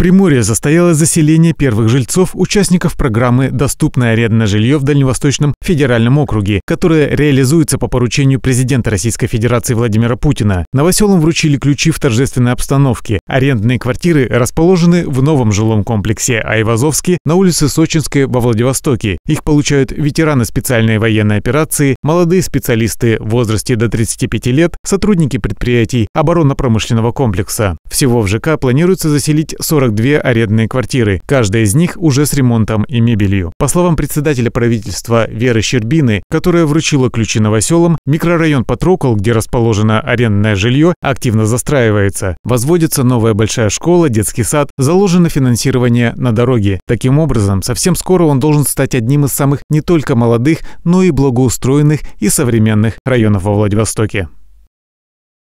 Приморье застояло заселение первых жильцов, участников программы «Доступное арендное жилье» в Дальневосточном федеральном округе, которое реализуется по поручению президента Российской Федерации Владимира Путина. Новоселам вручили ключи в торжественной обстановке. Арендные квартиры расположены в новом жилом комплексе Айвазовский на улице Сочинской во Владивостоке. Их получают ветераны специальной военной операции, молодые специалисты в возрасте до 35 лет, сотрудники предприятий оборонно-промышленного комплекса. Всего в ЖК планируется заселить 40 42 арендные квартиры, каждая из них уже с ремонтом и мебелью. По словам председателя правительства Веры Щербины, которая вручила ключи новоселам, микрорайон Патрокол, где расположено арендное жилье, активно застраивается. Возводится новая большая школа, детский сад, заложено финансирование на дороги. Таким образом, совсем скоро он должен стать одним из самых не только молодых, но и благоустроенных и современных районов во Владивостоке.